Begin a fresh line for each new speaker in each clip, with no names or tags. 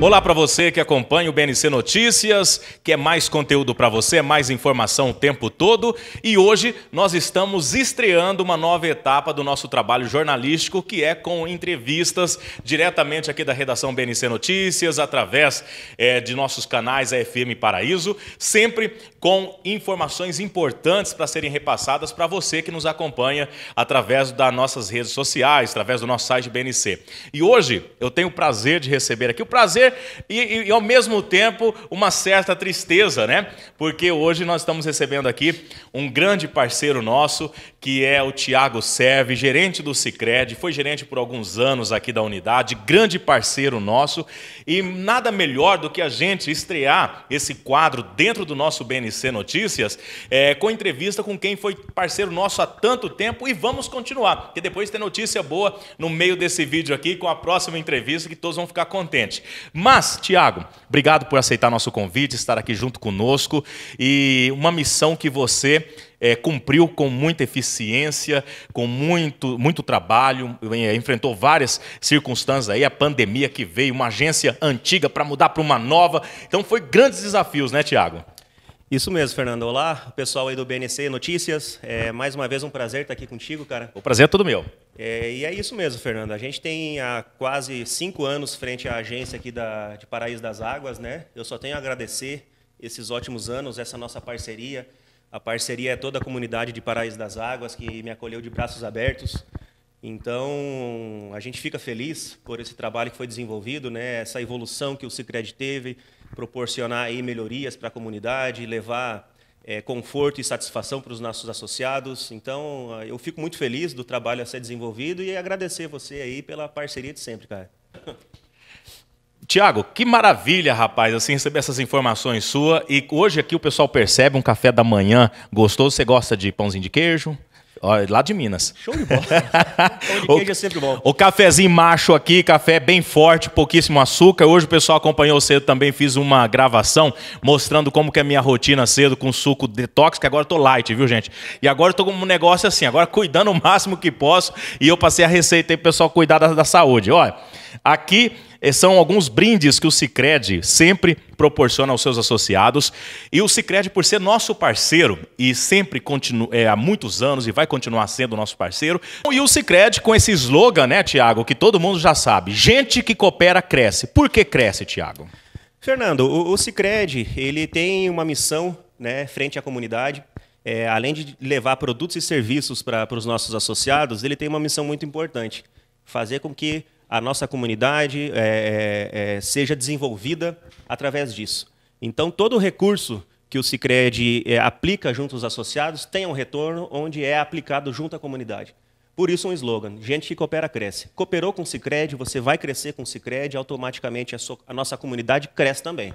Olá para você que acompanha o BNC Notícias, que é mais conteúdo para você, mais informação o tempo todo. E hoje nós estamos estreando uma nova etapa do nosso trabalho jornalístico, que é com entrevistas diretamente aqui da redação BNC Notícias, através é, de nossos canais AFM Paraíso, sempre com informações importantes para serem repassadas para você que nos acompanha através das nossas redes sociais, através do nosso site BNC. E hoje eu tenho o prazer de receber aqui o prazer prazer e, e, e, ao mesmo tempo uma certa tristeza, né? Porque hoje nós estamos recebendo aqui um grande parceiro nosso, que é o Tiago Serve, gerente do Cicred, foi gerente por alguns anos aqui da unidade, grande parceiro nosso, e nada melhor do que a gente estrear esse quadro dentro do nosso BNC Notícias, é, com entrevista com quem foi parceiro nosso há tanto tempo e vamos continuar, porque depois tem notícia boa no meio desse vídeo aqui com a próxima entrevista que todos vão ficar contentes. Mas, Tiago, obrigado por aceitar nosso convite, estar aqui junto conosco e uma missão que você é, cumpriu com muita eficiência, com muito, muito trabalho, eh, enfrentou várias circunstâncias aí, a pandemia que veio, uma agência antiga para
mudar para uma nova. Então, foi grandes desafios, né, Tiago? Isso mesmo, Fernando. Olá, pessoal aí do BNC Notícias. É mais uma vez um prazer estar aqui contigo, cara. O prazer é todo meu. É, e é isso mesmo, Fernando. A gente tem há quase cinco anos frente à agência aqui da, de Paraíso das Águas, né? Eu só tenho a agradecer esses ótimos anos, essa nossa parceria. A parceria é toda a comunidade de Paraíso das Águas que me acolheu de braços abertos. Então, a gente fica feliz por esse trabalho que foi desenvolvido, né? Essa evolução que o Sicredi teve, proporcionar aí melhorias para a comunidade, levar é, conforto e satisfação para os nossos associados. Então, eu fico muito feliz do trabalho a ser desenvolvido e agradecer você aí pela parceria de sempre, cara.
Tiago, que maravilha, rapaz, assim, receber essas informações sua. E hoje aqui o pessoal percebe um café da manhã gostoso. Você gosta de pãozinho de queijo? lá de Minas. Show de bola. o, é sempre bom. O cafezinho macho aqui, café bem forte, pouquíssimo açúcar. Hoje o pessoal acompanhou cedo também, fiz uma gravação mostrando como que é a minha rotina cedo com suco detox, que agora eu tô light, viu, gente? E agora eu tô com um negócio assim, agora cuidando o máximo que posso e eu passei a receita aí pro pessoal cuidar da, da saúde. Olha, Aqui eh, são alguns brindes que o Cicred sempre proporciona aos seus associados. E o Cicred, por ser nosso parceiro e sempre continua é, eh, há muitos anos e vai continuar sendo nosso parceiro. E o Cicred, com esse slogan, né, Tiago, que todo mundo já sabe: gente que coopera cresce. Por que cresce, Tiago?
Fernando, o, o Cicred, ele tem uma missão, né, frente à comunidade. É, além de levar produtos e serviços para os nossos associados, ele tem uma missão muito importante: fazer com que a nossa comunidade é, é, é, seja desenvolvida através disso. Então, todo o recurso que o Cicred é, aplica junto aos associados tem um retorno onde é aplicado junto à comunidade. Por isso um slogan, gente que coopera, cresce. Cooperou com o Cicred, você vai crescer com o Cicred, automaticamente a, so a nossa comunidade cresce também.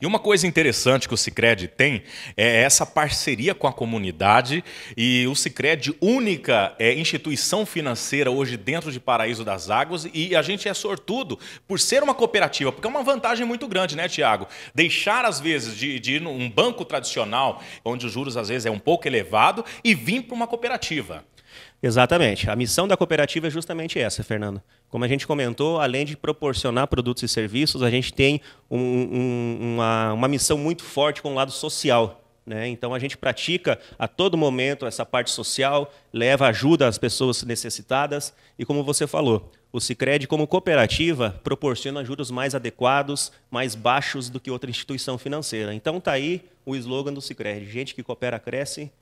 E uma coisa interessante que o Sicredi tem é essa parceria
com a comunidade e o Sicredi única é, instituição financeira hoje dentro de Paraíso das Águas e a gente é sortudo por ser uma cooperativa, porque é uma vantagem muito grande, né, Tiago? Deixar às vezes de, de ir num banco tradicional, onde os juros às vezes
é um pouco elevado e vir para uma cooperativa. Exatamente. A missão da cooperativa é justamente essa, Fernando. Como a gente comentou, além de proporcionar produtos e serviços, a gente tem um, um, uma, uma missão muito forte com o lado social né? Então a gente pratica a todo momento essa parte social, leva ajuda às pessoas necessitadas e como você falou, o Sicredi como cooperativa proporciona juros mais adequados, mais baixos do que outra instituição financeira. Então tá aí o slogan do Sicredi, gente que coopera cresce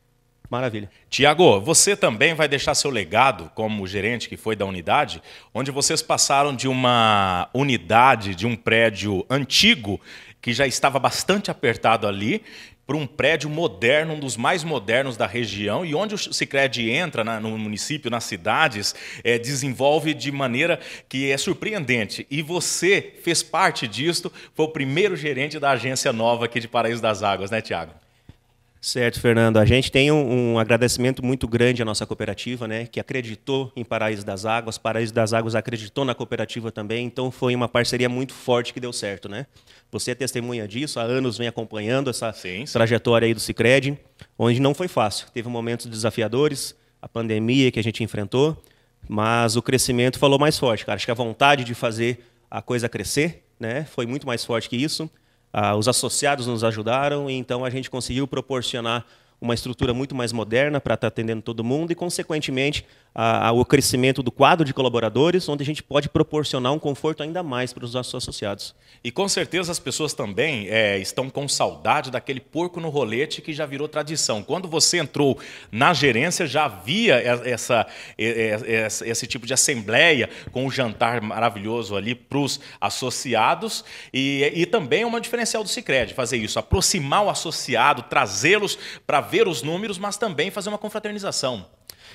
Maravilha. Tiago, você também vai deixar seu legado como gerente que foi da unidade, onde vocês passaram de uma unidade, de um prédio antigo, que já estava bastante apertado ali, para um prédio moderno, um dos mais modernos da região, e onde o Sicredi entra na, no município, nas cidades, é, desenvolve de maneira que é surpreendente. E você fez parte disto, foi o primeiro gerente da agência nova aqui de Paraíso das Águas, né, Tiago?
Certo, Fernando. A gente tem um, um, agradecimento muito grande à nossa cooperativa, né, que acreditou em Paraíso das Águas, Paraíso das Águas acreditou na cooperativa também, então foi uma parceria muito forte que deu certo, né? Você é testemunha disso, há anos vem acompanhando essa sim, sim. trajetória aí do Sicredi, onde não foi fácil. Teve momentos desafiadores, a pandemia que a gente enfrentou, mas o crescimento falou mais forte, cara. Acho que a vontade de fazer a coisa crescer, né, foi muito mais forte que isso. Ah, os associados nos ajudaram, e então a gente conseguiu proporcionar uma estrutura muito mais moderna para estar tá atendendo todo mundo e, consequentemente, a, a, o crescimento do quadro de colaboradores, onde a gente pode proporcionar um conforto ainda mais para os nossos associados. E com certeza
as pessoas também é, estão com saudade daquele porco no rolete que já virou tradição. Quando você entrou na gerência, já havia essa, essa esse tipo de assembleia com o um jantar maravilhoso ali para os associados e, e também é uma diferencial do Cicred fazer isso, aproximar o associado, trazê-los para ver ver os números, mas também fazer uma confraternização.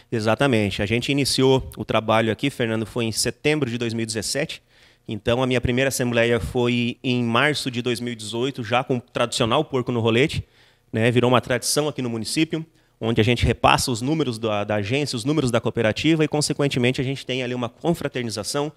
Exatamente. A gente iniciou o trabalho aqui, Fernando, foi em setembro de 2017. Então, a minha primeira assembleia foi em março de 2018, já com o tradicional porco no rolete. Né? Virou uma tradição aqui no município, onde a gente repassa os números da, da agência, os números da cooperativa e, consequentemente, a gente tem ali uma confraternização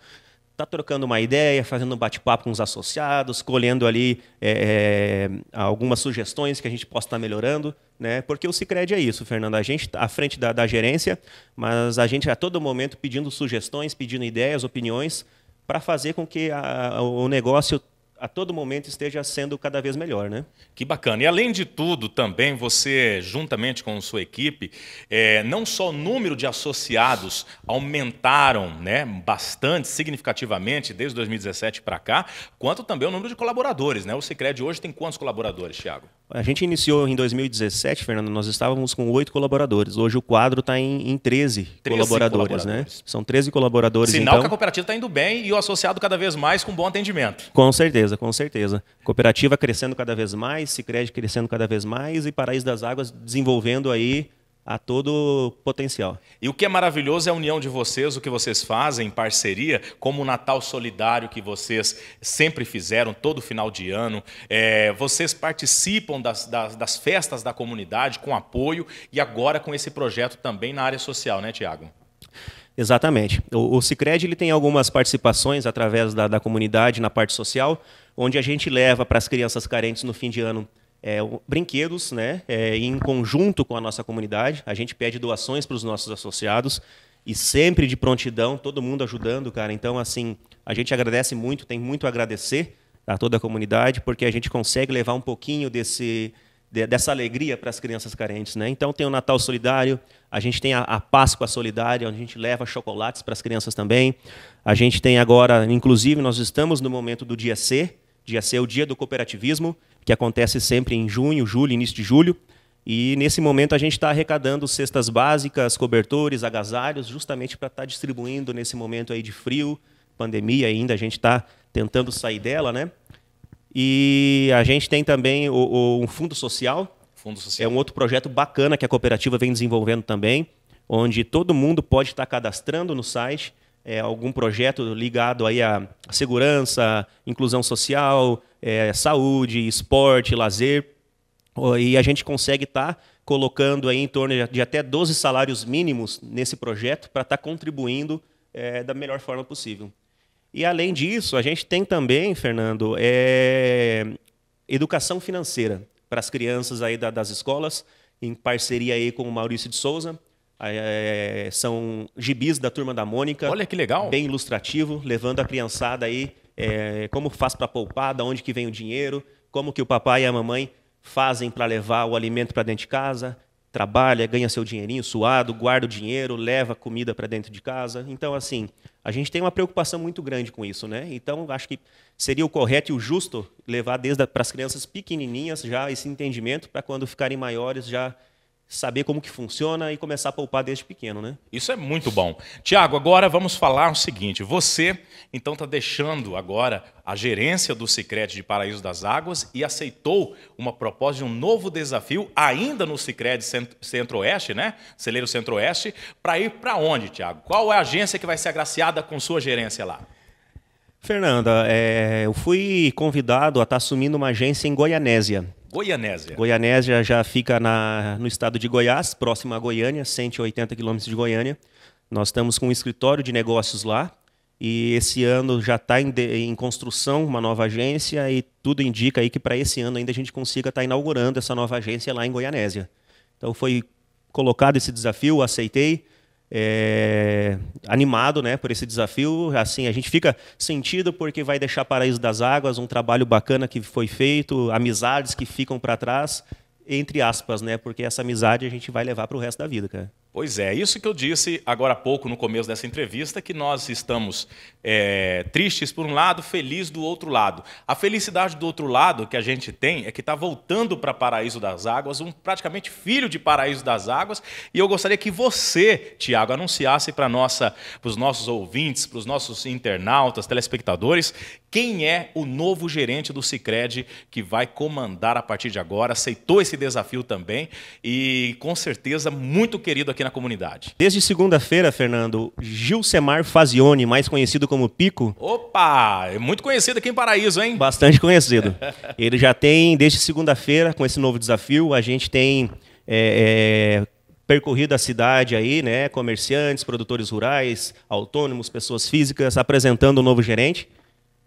está trocando uma ideia, fazendo um bate-papo com os associados, colhendo ali é, é algumas sugestões que a gente possa estar tá melhorando, né? Porque o Cicred é isso, Fernando. A gente está à frente da, da, gerência, mas a gente a todo momento pedindo sugestões, pedindo ideias, opiniões para fazer com que a, o negócio a todo momento esteja sendo cada vez melhor, né? Que bacana. E além de tudo, também você, juntamente
com sua equipe, é, não só o número de associados aumentaram né, bastante, significativamente, desde 2017 para cá, quanto também o número de colaboradores, né? O Cicred hoje tem quantos colaboradores, Thiago?
A gente iniciou em 2017, Fernando, nós estávamos com oito colaboradores. Hoje o quadro está em, em 13, 13 colaboradores, colaboradores, né? São 13 colaboradores. Sinal então... que a
cooperativa está indo bem e o associado cada vez mais com bom atendimento.
Com certeza, com certeza. Cooperativa crescendo cada vez mais, Sicredi crescendo cada vez mais e Paraíso das Águas desenvolvendo aí a todo potencial. E o que é maravilhoso é a união de vocês, o que vocês
fazem em parceria, como o Natal Solidário que vocês sempre fizeram, todo final de ano. É, vocês participam das, das, das, festas da comunidade com apoio e agora com esse projeto também na área social, né, Tiago?
Exatamente. O, o Cicred ele tem algumas participações através da, da comunidade na parte social, onde a gente leva para as crianças carentes no fim de ano é, brinquedos né, é, em conjunto com a nossa comunidade. A gente pede doações para os nossos associados e sempre de prontidão, todo mundo ajudando, cara. Então, assim, a gente agradece muito, tem muito a agradecer a toda a comunidade, porque a gente consegue levar um pouquinho desse, de, dessa alegria para as crianças carentes. Né? Então, tem o Natal Solidário, a gente tem a, a Páscoa Solidária, onde a gente leva chocolates para as crianças também. A gente tem agora, inclusive, nós estamos no momento do Dia C. Dia C é o Dia do Cooperativismo que acontece sempre em junho, julho, início de julho. E nesse momento a gente está arrecadando cestas básicas, cobertores, agasalhos, justamente para estar tá distribuindo nesse momento aí de frio, pandemia ainda, a gente está tentando sair dela, né? E a gente tem também o, o, um fundo social. fundo social. É um outro projeto bacana que a cooperativa vem desenvolvendo também, onde todo mundo pode estar tá cadastrando no site é, algum projeto ligado aí à segurança, inclusão social, é, saúde, esporte, lazer. E a gente consegue estar tá colocando aí em torno de, até 12 salários mínimos nesse projeto para estar tá contribuindo é, da melhor forma possível. E além disso, a gente tem também, Fernando, é, educação financeira para as crianças aí da, das escolas, em parceria aí com o Maurício de Souza, é, são gibis da Turma da Mônica. Olha que legal. Bem ilustrativo, levando a criançada aí é, como faz para poupar, da onde que vem o dinheiro, como que o papai e a mamãe fazem para levar o alimento para dentro de casa, trabalha, ganha seu dinheirinho suado, guarda o dinheiro, leva comida para dentro de casa. Então, assim, a gente tem uma preocupação muito grande com isso, né? Então, acho que seria o correto e o justo levar desde para as crianças pequenininhas já esse entendimento para quando ficarem maiores já saber como que funciona e começar a poupar desde pequeno, né? Isso é muito bom. Tiago, agora vamos
falar o seguinte, você então está deixando agora a gerência do Sicredi de Paraíso das Águas e aceitou uma proposta de um novo desafio ainda no Sicredi Centro-Oeste, né? Celeiro Centro-Oeste, para ir para onde, Tiago? Qual é a agência que vai ser agraciada com sua gerência lá?
Fernanda, é, eu fui convidado a estar tá assumindo uma agência em Goianésia,
Goianésia.
Goianésia já fica na, no estado de Goiás, próximo a Goiânia, 180 quilômetros de Goiânia. Nós estamos com um escritório de negócios lá e esse ano já está em, em, construção uma nova agência e tudo indica aí que para esse ano ainda a gente consiga estar tá inaugurando essa nova agência lá em Goianésia. Então foi colocado esse desafio, aceitei é, animado né, por esse desafio. Assim, a gente fica sentido porque vai deixar Paraíso das Águas, um trabalho bacana que foi feito, amizades que ficam para trás, entre aspas, né? Porque essa amizade a gente vai levar para o resto da vida, cara.
Pois é, isso que eu disse agora há pouco no começo dessa entrevista, que nós estamos é, tristes por um lado, felizes do outro lado. A felicidade do outro lado que a gente tem é que está voltando para Paraíso das Águas, um praticamente filho de Paraíso das Águas, e eu gostaria que você, Tiago, anunciasse para os nossos ouvintes, para os nossos internautas, telespectadores, quem é o novo gerente do Cicred que vai comandar a partir de agora, aceitou esse desafio também e com certeza muito querido aqui na comunidade.
Desde segunda-feira, Fernando, Gilsemar Fazione, mais conhecido como Pico. Opa, é muito conhecido aqui em Paraíso, hein? Bastante conhecido. Ele já tem desde segunda-feira com esse novo desafio, a gente tem é, é, percorrido a cidade aí, né? Comerciantes, produtores rurais, autônomos, pessoas físicas, apresentando o um novo gerente.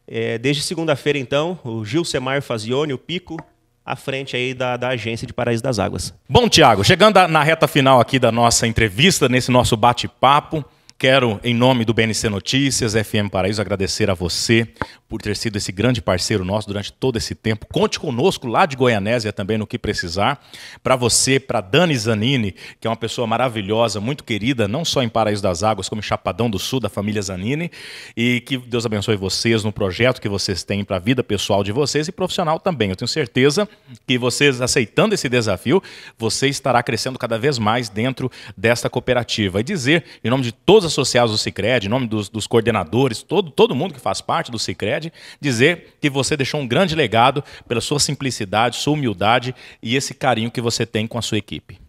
É, desde segunda-feira, então, o Gil Semar Fazione, o Pico, à frente aí da, da, agência de Paraíso das Águas. Bom, Tiago, chegando
na reta final aqui da nossa entrevista, nesse nosso bate-papo, quero, em nome do BNC Notícias, FM Paraíso, agradecer a você por ter sido esse grande parceiro nosso durante todo esse tempo. Conte conosco lá de Goianésia também no que precisar. Para você, para Dani Zanini, que é uma pessoa maravilhosa, muito querida, não só em Paraíso das Águas, como em Chapadão do Sul, da família Zanini. E que Deus abençoe vocês no projeto que vocês têm para a vida pessoal de vocês e profissional também. Eu tenho certeza que vocês, aceitando esse desafio, você estará crescendo cada vez mais dentro desta cooperativa. E dizer, em nome de todos os associados do Cicred, em nome dos, dos coordenadores, todo, todo mundo que faz parte do Cicred, dizer que você deixou um grande legado pela sua simplicidade, sua humildade e esse carinho que você tem com a sua equipe.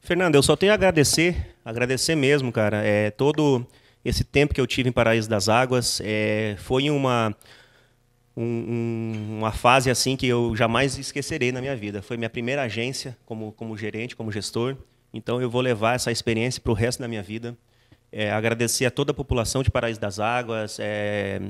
Fernando, eu só tenho a agradecer, agradecer mesmo, cara. É, todo esse tempo que eu tive em Paraíso das Águas é, foi uma, um, uma fase assim que eu jamais esquecerei na minha vida. Foi minha primeira agência como, como gerente, como gestor. Então eu vou levar essa experiência para o resto da minha vida. É, agradecer a toda a população de Paraíso das Águas, é,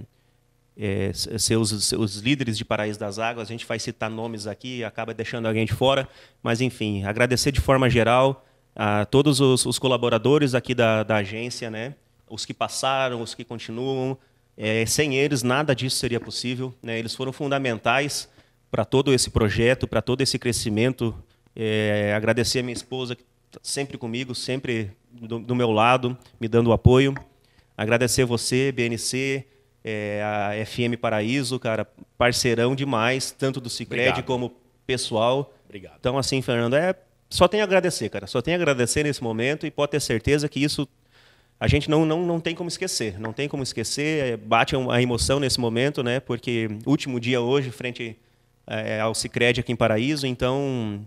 é, seus, seus líderes de Paraíso das Águas, a gente vai citar nomes aqui, acaba deixando alguém de fora, mas enfim, agradecer de forma geral a todos os, os colaboradores aqui da, da agência, né? os que passaram, os que continuam, é, sem eles nada disso seria possível, né? eles foram fundamentais para todo esse projeto, para todo esse crescimento. É, agradecer a minha esposa, que tá sempre comigo, sempre do, do meu lado, me dando apoio. Agradecer você, BNC, é, a FM Paraíso, cara, parceirão demais, tanto do Cicred como pessoal. Obrigado. Então, assim, Fernando, é só tem a agradecer, cara. Só tem a agradecer nesse momento e pode ter certeza que isso a gente não, não, não tem como esquecer. Não tem como esquecer, é, bate a emoção nesse momento, né? Porque último dia hoje, frente é, ao Cicred aqui em Paraíso, então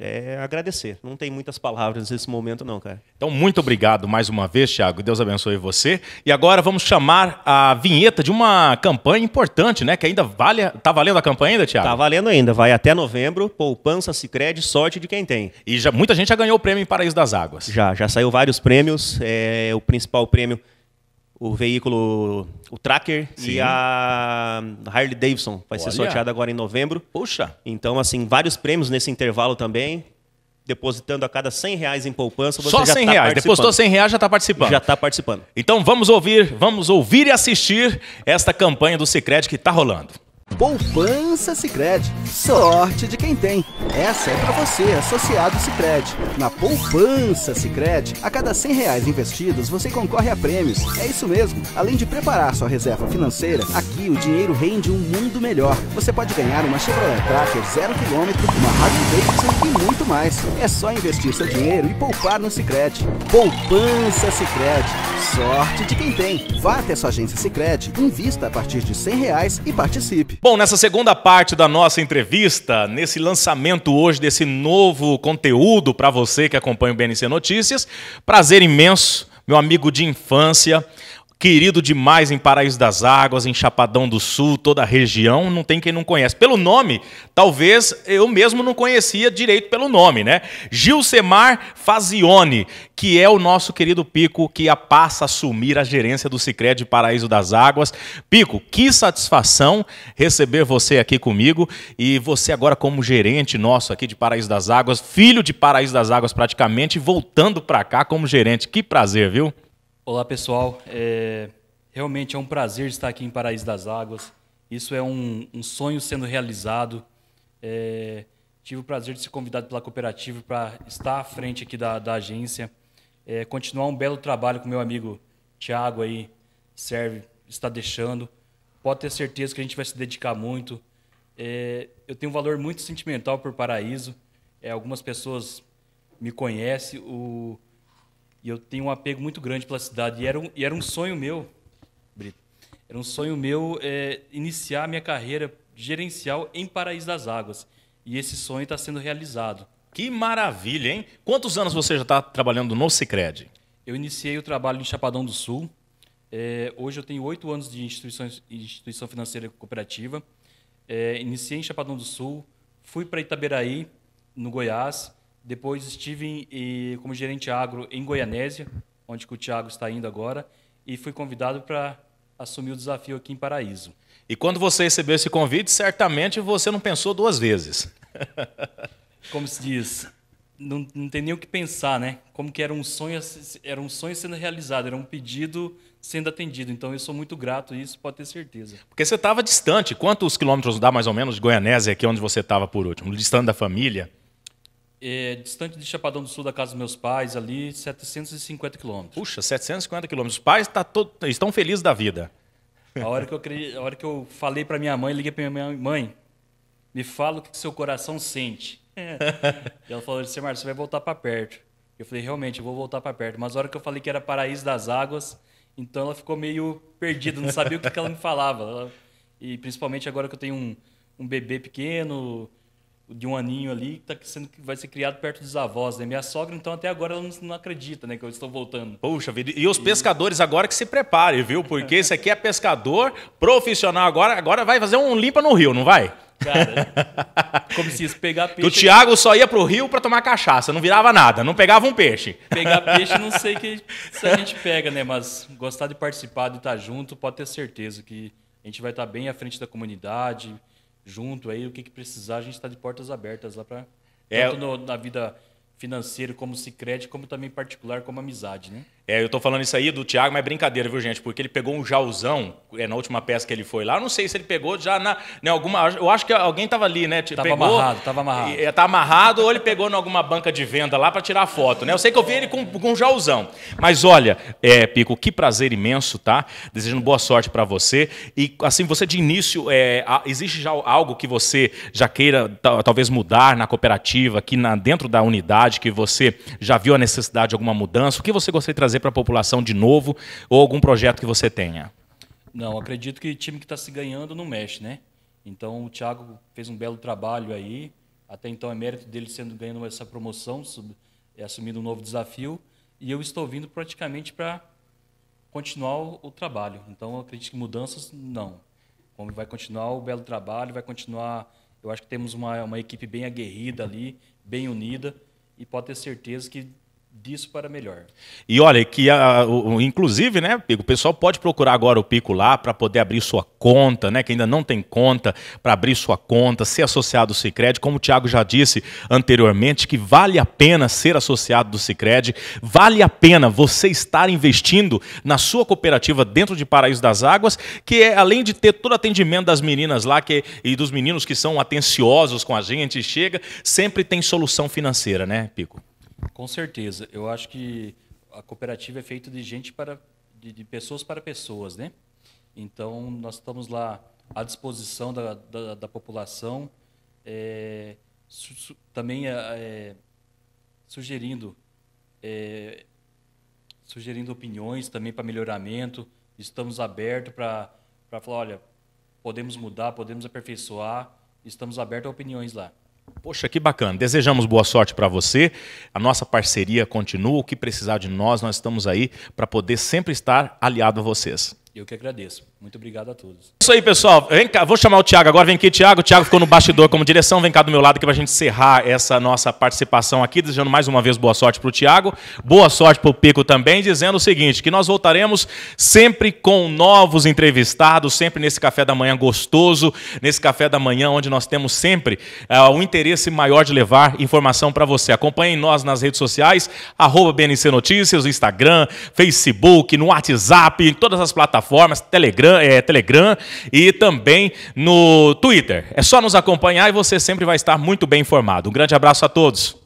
é agradecer. Não tem muitas palavras nesse momento, não, cara.
Então, muito obrigado mais uma vez, Thiago. Deus abençoe você. E agora vamos chamar a vinheta de uma campanha importante, né? Que ainda vale. Tá valendo a campanha
ainda, Thiago? Tá valendo ainda. Vai até novembro. Poupança, Sicredi, sorte de quem tem. E já, muita gente já ganhou o prêmio em Paraíso das Águas. Já, já saiu vários prêmios. É, o principal prêmio o veículo, o Tracker Sim. e a Harley Davidson. Vai Olha. ser sorteada agora em novembro. Puxa! Então, assim, vários prêmios nesse intervalo também. Depositando a cada 100 reais em poupança, você Só já 100 tá reais. Depositou 100
reais, já está participando. Já está participando. Então vamos ouvir, vamos ouvir e assistir esta campanha do Sicredi que está rolando.
Poupança Sicredi. Sorte de quem tem. Essa é para você, associado Sicredi. Na Poupança Sicredi, a cada 100 reais investidos, você concorre a prêmios. É isso mesmo. Além de preparar sua reserva financeira, a o dinheiro rende um mundo melhor. Você pode ganhar uma Chevrolet Tracker 0km, uma Harley Davidson e muito mais. É só investir seu dinheiro e poupar no Sicredi. Poupança Sicredi. Sorte de quem tem. Vá até sua agência Sicredi, invista a partir de 100 reais e participe.
Bom, nessa segunda parte da nossa entrevista, nesse lançamento hoje desse novo conteúdo para você que acompanha o BNC Notícias, prazer imenso, meu amigo de infância, querido demais em Paraíso das Águas, em Chapadão do Sul, toda a região, não tem quem não conhece. Pelo nome, talvez eu mesmo não conhecia direito pelo nome, né? Gilsemar Fazione, que é o nosso querido Pico, que a passa a assumir a gerência do de Paraíso das Águas. Pico, que satisfação receber você aqui comigo e você agora como gerente nosso aqui de Paraíso das Águas, filho de Paraíso das Águas praticamente, voltando para cá como gerente. Que prazer, viu?
Olá, pessoal. É, realmente é um prazer estar aqui em Paraíso das Águas. Isso é um, um sonho sendo realizado. É, tive o prazer de ser convidado pela cooperativa para estar à frente aqui da, da agência, é, continuar um belo trabalho com meu amigo Tiago aí serve, está deixando. Pode ter certeza que a gente vai se dedicar muito. É, eu tenho um valor muito sentimental por Paraíso. É, algumas pessoas me conhecem. O, e eu tenho um apego muito grande pela cidade. E era um, e era um sonho meu, Brito, era um sonho meu é, iniciar minha carreira gerencial em Paraíso das Águas. E esse sonho está sendo realizado. Que maravilha, hein? Quantos anos você já está trabalhando no Cicred? Eu iniciei o trabalho em Chapadão do Sul. É, hoje eu tenho oito anos de instituição financeira cooperativa. É, iniciei em Chapadão do Sul, fui para Itaberaí, no Goiás, depois estive em, como gerente agro em Goianésia, onde o Tiago está indo agora, e fui convidado para assumir o desafio aqui em Paraíso. E quando você recebeu esse convite, certamente você não pensou duas vezes. como se diz, não, não tem nem o que pensar, né? Como que era um sonho, era um sonho sendo realizado, era um pedido sendo atendido. Então eu sou muito grato a isso, pode ter certeza.
Porque você estava distante. Quantos quilômetros dá mais ou menos de Goianésia, aqui é onde você estava por último? Distante da família?
É, distante de Chapadão do Sul, da casa dos meus pais, ali, 750 quilômetros. Puxa, 750 quilômetros. Os pais tá todo... estão
felizes da vida.
A hora que eu, cre... a hora que eu falei para minha mãe, liguei para minha mãe, me fala o que seu coração sente. e ela falou assim, Marcos, você vai voltar para perto. Eu falei, realmente, eu vou voltar para perto. Mas a hora que eu falei que era Paraíso das Águas, então ela ficou meio perdida, não sabia o que, que ela me falava. Ela... E principalmente agora que eu tenho um, um bebê pequeno, de um aninho ali que tá sendo, vai ser criado perto dos avós, né? Minha sogra, então, até agora ela não, não acredita, né, que eu estou voltando. Poxa vida, e os e... pescadores agora que se preparem,
viu? Porque esse aqui é pescador profissional agora, agora vai fazer um limpa no rio, não vai? Cara,
como se isso pegar peixe. O Thiago
só ia pro rio para tomar cachaça, não virava nada, não pegava um peixe.
Pegar peixe, não sei que, se a gente pega, né? Mas gostar de participar, de estar junto, pode ter certeza que a gente vai estar bem à frente da comunidade junto aí, o que, que precisar, a gente está de portas abertas lá para. É, tanto no, na vida financeira, como se crede como também particular, como amizade, né?
É, eu tô falando isso aí do Thiago, mas é brincadeira, viu, gente? Porque ele pegou um jauzão é, na última peça que ele foi lá. Eu não sei se ele pegou já na. Né, alguma, eu acho que alguém tava ali, né? Tipo, tava pegou, amarrado, tava amarrado. É, tá amarrado ou ele pegou em alguma banca de venda lá para tirar foto, né? Eu sei que eu vi ele com, com um jauzão. Mas olha, é, Pico, que prazer imenso, tá? Desejando boa sorte para você. E assim, você de início, é, existe já algo que você já queira talvez mudar na cooperativa, aqui na, dentro da unidade, que você já viu a necessidade de alguma mudança? O que você gostaria de trazer? para a população de novo, ou algum projeto que você tenha?
Não, acredito que time que está se ganhando não mexe, né? Então o Thiago fez um belo trabalho aí. Até então é mérito dele sendo ganhando essa promoção, sub, é, assumindo um novo desafio. E eu estou vindo praticamente para continuar o, o, trabalho. Então eu acredito que mudanças não. Como vai continuar o belo trabalho, vai continuar. Eu acho que temos uma, uma equipe bem aguerrida ali, bem unida e pode ter certeza que disso para melhor.
E olha que a, o, inclusive, né, Pico, o pessoal pode procurar agora o Pico lá para poder abrir sua conta, né, que ainda não tem conta, para abrir sua conta, ser associado do Sicredi, como o Thiago já disse anteriormente, que vale a pena ser associado do Sicredi, vale a pena você estar investindo na sua cooperativa dentro de Paraíso das Águas, que é além de ter todo atendimento das meninas lá que e dos meninos que são atenciosos com a gente, chega, sempre tem solução financeira, né, Pico?
Com certeza. Eu acho que a cooperativa é feita de gente para de, de pessoas para pessoas, né? Então nós estamos lá à disposição da, da, da população, é, su, su, também é, é sugerindo é, sugerindo opiniões também para melhoramento. Estamos abertos para para falar, olha, podemos mudar, podemos aperfeiçoar. Estamos abertos a opiniões lá.
Poxa, que bacana. Desejamos boa sorte para você. A nossa parceria continua. O que precisar de nós, nós estamos aí para poder sempre estar aliado a vocês.
Eu que agradeço. Muito obrigado a todos.
É isso aí, pessoal. Vem cá, vou chamar o Tiago agora. Vem aqui, Tiago. O Tiago ficou no bastidor como direção. Vem cá do meu lado aqui para a gente encerrar essa nossa participação aqui. Desejando mais uma vez boa sorte para o Tiago. Boa sorte para o Pico também. Dizendo o seguinte, que nós voltaremos sempre com novos entrevistados, sempre nesse café da manhã gostoso, nesse café da manhã onde nós temos sempre é, o uh, um interesse maior de levar informação para você. Acompanhem nós nas redes sociais, arroba BNC Notícias, Instagram, Facebook, no WhatsApp, em todas as plataformas, Telegram, Instagram, é, Telegram e também no Twitter. É só nos acompanhar e você sempre vai estar muito bem informado. Um grande abraço a todos.